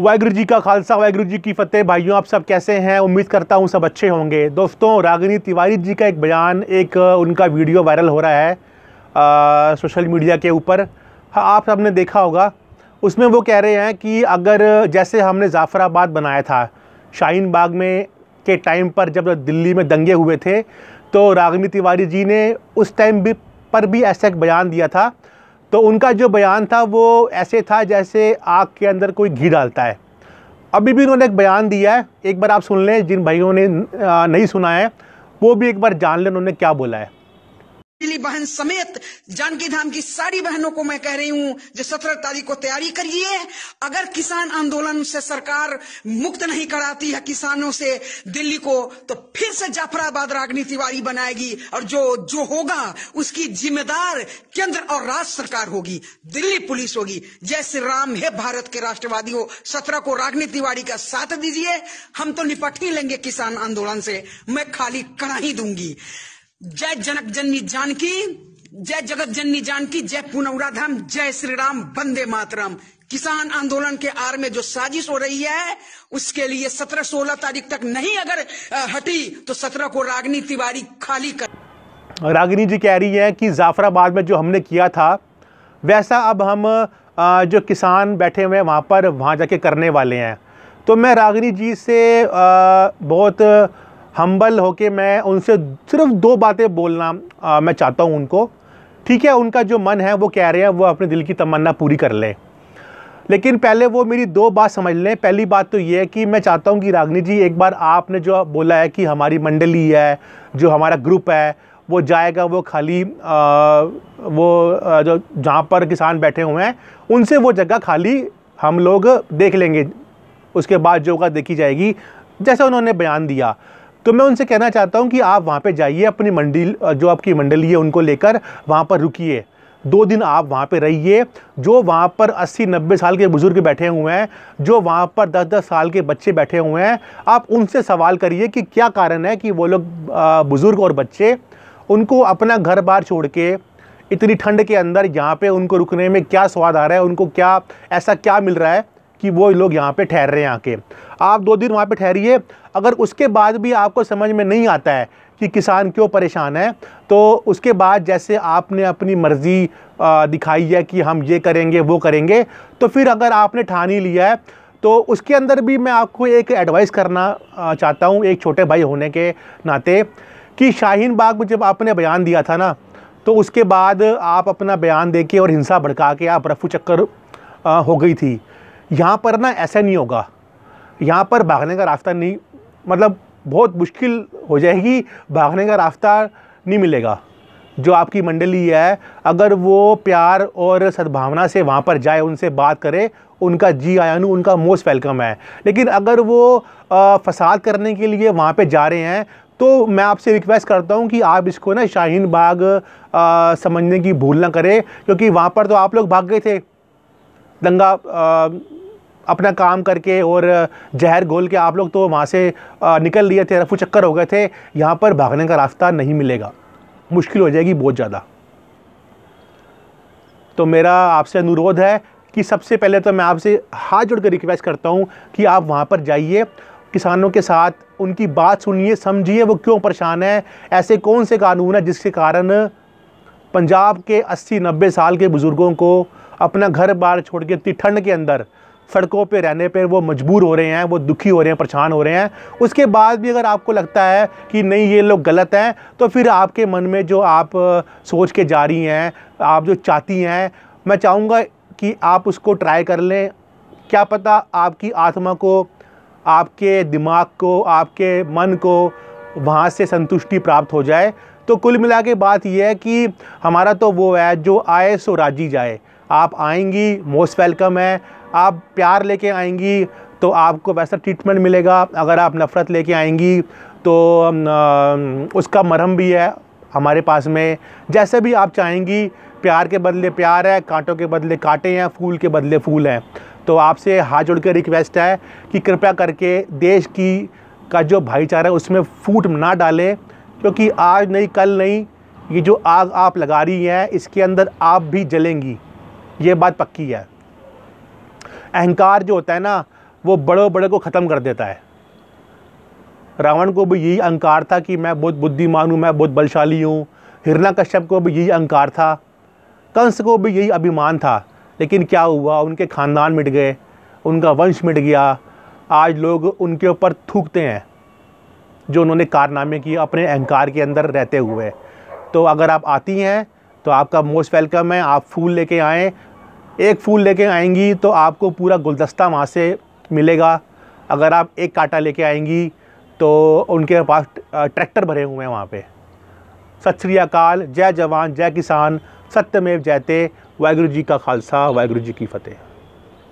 वाहगुरु जी का खालसा वाहगुरु जी की फतेह भाइयों आप सब कैसे हैं उम्मीद करता हूँ सब अच्छे होंगे दोस्तों रागिनी तिवारी जी का एक बयान एक उनका वीडियो वायरल हो रहा है आ, सोशल मीडिया के ऊपर हाँ, आप सबने देखा होगा उसमें वो कह रहे हैं कि अगर जैसे हमने जाफ़राबाद बनाया था शाहीन बाग में के टाइम पर जब दिल्ली में दंगे हुए थे तो रागिनी तिवारी जी ने उस टाइम भी पर भी ऐसा एक बयान दिया था तो उनका जो बयान था वो ऐसे था जैसे आग के अंदर कोई घी डालता है अभी भी उन्होंने एक बयान दिया है एक बार आप सुन लें जिन भाइयों ने नहीं सुना है वो भी एक बार जान लें उन्होंने क्या बोला है दिली बहन समेत जानकी धाम की सारी बहनों को मैं कह रही हूं जो सत्रह तारीख को तैयारी करिए अगर किसान आंदोलन से सरकार मुक्त नहीं कराती है किसानों से दिल्ली को तो फिर से जाफराबाद रागनी तिवारी बनाएगी और जो जो होगा उसकी जिम्मेदार केंद्र और राज्य सरकार होगी दिल्ली पुलिस होगी जय श्री राम है भारत के राष्ट्रवादी हो सत्रह को रागनी तिवारी का साथ दीजिए हम तो निपट ही लेंगे किसान आंदोलन से मैं खाली कड़ा ही दूंगी जय जनक जननी जानकी जय जगत जननी जानकी जय पुनौरा धाम जय श्री राम बंदे मातरम किसान आंदोलन के आर में जो साजिश हो रही है उसके लिए सत्रह सोलह तारीख तक नहीं अगर हटी तो सत्रह को रागनी तिवारी खाली कर रागिनी जी कह रही है कि जाफराबाद में जो हमने किया था वैसा अब हम जो किसान बैठे हुए हैं वहाँ पर वहाँ जाके करने वाले हैं तो मैं रागिनी जी से बहुत हम्बल होके मैं उनसे सिर्फ दो बातें बोलना आ, मैं चाहता हूँ उनको ठीक है उनका जो मन है वो कह रहे हैं वो अपने दिल की तमन्ना पूरी कर लें लेकिन पहले वो मेरी दो बात समझ लें पहली बात तो ये है कि मैं चाहता हूँ कि रागनी जी एक बार आपने जो बोला है कि हमारी मंडली है जो हमारा ग्रुप है वो जाएगा वो खाली आ, वो जो जहाँ पर किसान बैठे हुए हैं उनसे वो जगह खाली हम लोग देख लेंगे उसके बाद जो होगा देखी जाएगी जैसा उन्होंने बयान दिया तो मैं उनसे कहना चाहता हूँ कि आप वहाँ पर जाइए अपनी मंडी जो आपकी मंडली है उनको लेकर वहाँ पर रुकिए दो दिन आप वहाँ पे रहिए जो वहाँ पर 80-90 साल के बुज़ुर्ग बैठे हुए हैं जो वहाँ पर 10-10 साल के बच्चे बैठे हुए हैं आप उनसे सवाल करिए कि क्या कारण है कि वो लोग बुज़ुर्ग और बच्चे उनको अपना घर बार छोड़ के इतनी ठंड के अंदर यहाँ पे उनको रुकने में क्या स्वाद आ रहा है उनको क्या ऐसा क्या मिल रहा है कि वो लोग यहाँ पे ठहर रहे हैं आके आप दो दिन वहाँ पे ठहरिए अगर उसके बाद भी आपको समझ में नहीं आता है कि किसान क्यों परेशान है तो उसके बाद जैसे आपने अपनी मर्ज़ी दिखाई है कि हम ये करेंगे वो करेंगे तो फिर अगर आपने ठान ही लिया है तो उसके अंदर भी मैं आपको एक एडवाइस करना चाहता हूँ एक छोटे भाई होने के नाते कि शाहीन बाग में जब आपने बयान दिया था ना तो उसके बाद आप अपना बयान दे के और हिंसा भड़का के आप रफू चक्कर हो गई थी यहाँ पर ना ऐसा नहीं होगा यहाँ पर भागने का रास्ता नहीं मतलब बहुत मुश्किल हो जाएगी भागने का रास्ता नहीं मिलेगा जो आपकी मंडली है अगर वो प्यार और सद्भावना से वहाँ पर जाए उनसे बात करे उनका जी आयानु उनका मोस्ट वेलकम है लेकिन अगर वो फसाद करने के लिए वहाँ पे जा रहे हैं तो मैं आपसे रिक्वेस्ट करता हूँ कि आप इसको ना शाहीन बाग आ, समझने की भूल ना करें क्योंकि वहाँ पर तो आप लोग भाग गए थे दंगा अपना काम करके और जहर गोल के आप लोग तो वहाँ से निकल लिए थे रफू चक्कर हो गए थे यहाँ पर भागने का रास्ता नहीं मिलेगा मुश्किल हो जाएगी बहुत ज़्यादा तो मेरा आपसे अनुरोध है कि सबसे पहले तो मैं आपसे हाथ जोड़कर रिक्वेस्ट करता हूँ कि आप वहाँ पर जाइए किसानों के साथ उनकी बात सुनिए समझिए वो क्यों परेशान है ऐसे कौन से कानून हैं जिसके कारण पंजाब के 80-90 साल के बुज़ुर्गों को अपना घर बार छोड़ के इतनी ठंड के अंदर सड़कों पे रहने पे वो मजबूर हो रहे हैं वो दुखी हो रहे हैं परेशान हो रहे हैं उसके बाद भी अगर आपको लगता है कि नहीं ये लोग गलत हैं तो फिर आपके मन में जो आप सोच के जा रही हैं आप जो चाहती हैं मैं चाहूँगा कि आप उसको ट्राई कर लें क्या पता आपकी आत्मा को आपके दिमाग को आपके मन को वहाँ से संतुष्टि प्राप्त हो जाए तो कुल मिला के बात यह है कि हमारा तो वो है जो आए सो राजी जाए आप आएंगी मोस्ट वेलकम है आप प्यार लेके आएंगी तो आपको वैसा ट्रीटमेंट मिलेगा अगर आप नफ़रत लेके आएंगी तो उसका मरहम भी है हमारे पास में जैसे भी आप चाहेंगी प्यार के बदले प्यार है कांटों के बदले कांटे हैं फूल के बदले फूल हैं तो आपसे हाथ जोड़ कर रिक्वेस्ट है कि कृपया करके देश की का जो भाईचारा है उसमें फूट ना डालें क्योंकि आज नहीं कल नहीं ये जो आग आप लगा रही हैं इसके अंदर आप भी जलेंगी ये बात पक्की है अहंकार जो होता है ना वो बड़े बड़े को ख़त्म कर देता है रावण को भी यही अहंकार था कि मैं बहुत बुद्धिमान हूँ मैं बहुत बलशाली हूँ हिरणा कश्यप को भी यही अहंकार था कंस को भी यही अभिमान था लेकिन क्या हुआ उनके खानदान मिट गए उनका वंश मिट गया आज लोग उनके ऊपर थूकते हैं जो उन्होंने कारनामे किए अपने अहंकार के अंदर रहते हुए तो अगर आप आती हैं तो आपका मोस्ट वेलकम है आप फूल लेके आएँ एक फूल लेके आएंगी तो आपको पूरा गुलदस्ता वहाँ से मिलेगा अगर आप एक कांटा लेके आएंगी तो उनके पास ट्रैक्टर भरे हुए हैं वहाँ पे सत श्री अकाल जय जवान जय किसान सत्यमेव जयते वाहगुरु जी का खालसा वाहगुरु जी की फ़तेह